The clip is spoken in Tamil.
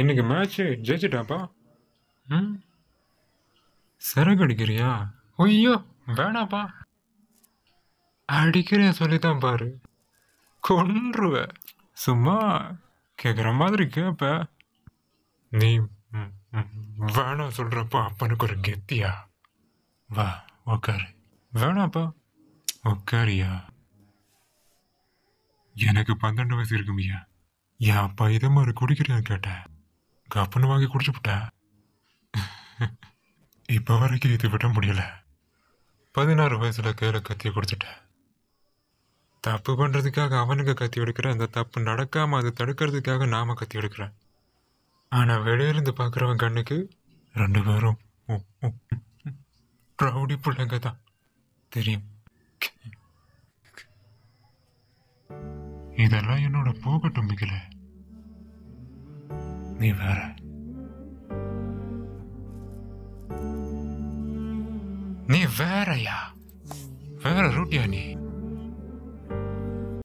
இன்னைக்கு மேட்ச்சு ஜெயிச்சிட்டாப்பா ம் சரக்கு அடிக்கிறியா ஐயோ வேணாப்பா அடிக்கிறேன் சொல்லித்தான் பாரு கொன்றுவ சும்மா கேட்குற மாதிரி கேப்ப நீ வேணாம் சொல்கிறப்போ அப்பனுக்கு ஒரு கெத்தியா வா உக்காரு வேணாப்பா உக்காரியா எனக்கு பன்னெண்டு வயசு இருக்குமியா என் அப்பா இதை மாதிரி குடிக்கிறான்னு கேட்டேன் கப்புன்னு வாங்கி விட்டா இப்போ வரைக்கும் இது விட முடியலை பதினாறு வயசில் கையில் கத்தி கொடுத்துட்டேன் தப்பு பண்ணுறதுக்காக அவனுக்கு கத்தி எடுக்கிறேன் அந்த தப்பு நடக்காமல் அதை தடுக்கிறதுக்காக நாம் கத்தி எடுக்கிறேன் ஆனால் வெளியிலேருந்து பார்க்குறவன் கண்ணுக்கு ரெண்டு பேரும் ப்ரௌடி பிள்ளைங்க தான் தெரியும் இதெல்லாம் என்னோட போகட்டும் மிகலை Невера. Nii väärä ja, väärä rudjani.